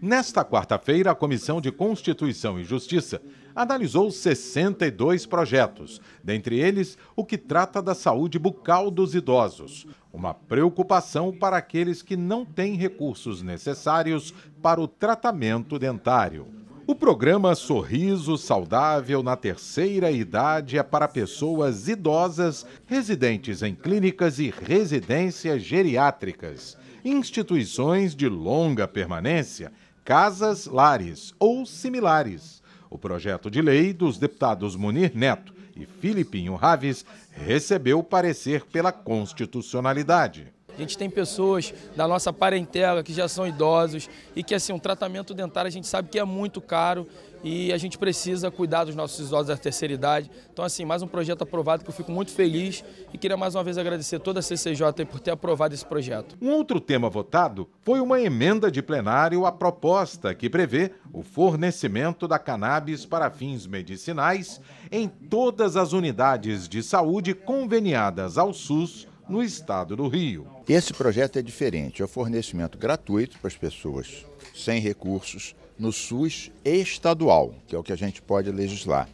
Nesta quarta-feira, a Comissão de Constituição e Justiça analisou 62 projetos, dentre eles o que trata da saúde bucal dos idosos, uma preocupação para aqueles que não têm recursos necessários para o tratamento dentário. O programa Sorriso Saudável na Terceira Idade é para pessoas idosas residentes em clínicas e residências geriátricas, instituições de longa permanência, casas, lares ou similares. O projeto de lei dos deputados Munir Neto e Filipinho Raves recebeu parecer pela constitucionalidade. A gente tem pessoas da nossa parentela que já são idosos e que assim, um tratamento dentário a gente sabe que é muito caro e a gente precisa cuidar dos nossos idosos da terceira idade. Então assim, mais um projeto aprovado que eu fico muito feliz e queria mais uma vez agradecer toda a CCJ por ter aprovado esse projeto. Um outro tema votado foi uma emenda de plenário à proposta que prevê o fornecimento da cannabis para fins medicinais em todas as unidades de saúde conveniadas ao SUS no estado do Rio. Esse projeto é diferente, é o fornecimento gratuito para as pessoas sem recursos no SUS estadual, que é o que a gente pode legislar.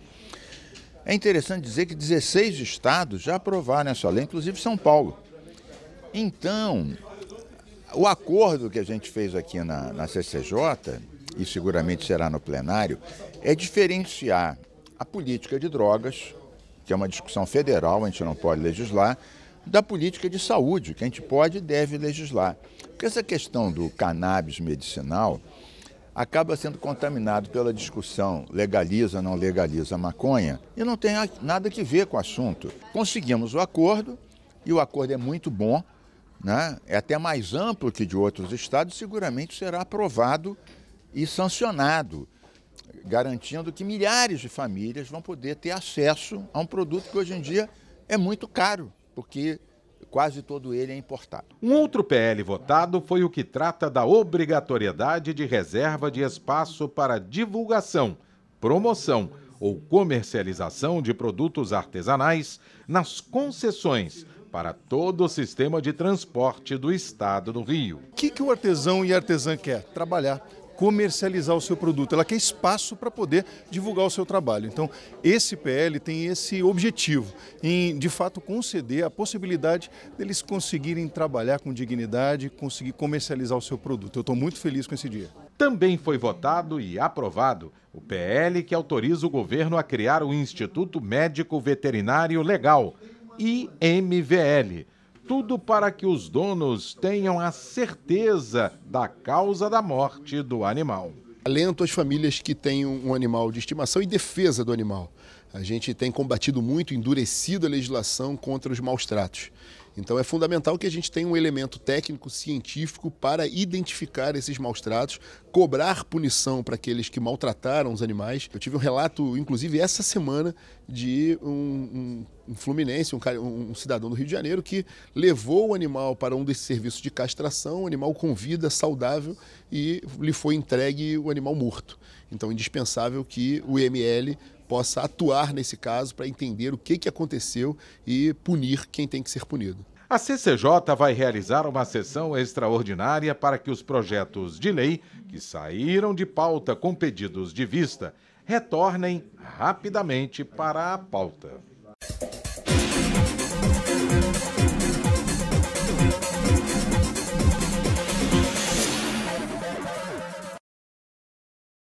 É interessante dizer que 16 estados já aprovaram essa lei, inclusive São Paulo. Então, o acordo que a gente fez aqui na, na CCJ, e seguramente será no plenário, é diferenciar a política de drogas, que é uma discussão federal, a gente não pode legislar, da política de saúde, que a gente pode e deve legislar. Porque essa questão do cannabis medicinal acaba sendo contaminado pela discussão legaliza, não legaliza a maconha, e não tem nada que ver com o assunto. Conseguimos o acordo, e o acordo é muito bom, né? é até mais amplo que de outros estados, seguramente será aprovado e sancionado, garantindo que milhares de famílias vão poder ter acesso a um produto que hoje em dia é muito caro porque quase todo ele é importado. Um outro PL votado foi o que trata da obrigatoriedade de reserva de espaço para divulgação, promoção ou comercialização de produtos artesanais nas concessões para todo o sistema de transporte do estado do Rio. O que, que o artesão e artesã quer? Trabalhar comercializar o seu produto, ela quer espaço para poder divulgar o seu trabalho. Então, esse PL tem esse objetivo, em de fato conceder a possibilidade deles conseguirem trabalhar com dignidade, conseguir comercializar o seu produto. Eu estou muito feliz com esse dia. Também foi votado e aprovado o PL que autoriza o governo a criar o Instituto Médico Veterinário Legal, IMVL tudo para que os donos tenham a certeza da causa da morte do animal. Alento as famílias que têm um animal de estimação e defesa do animal. A gente tem combatido muito, endurecido a legislação contra os maus tratos. Então é fundamental que a gente tenha um elemento técnico científico para identificar esses maus tratos, cobrar punição para aqueles que maltrataram os animais. Eu tive um relato, inclusive essa semana, de um, um, um fluminense, um, um, cidadão do Rio de Janeiro, que levou o animal para um desses serviços de castração, animal com vida saudável e lhe foi entregue o animal morto. Então é indispensável que o IML possa atuar nesse caso para entender o que, que aconteceu e punir quem tem que ser punido. A CCJ vai realizar uma sessão extraordinária para que os projetos de lei que saíram de pauta com pedidos de vista retornem rapidamente para a pauta.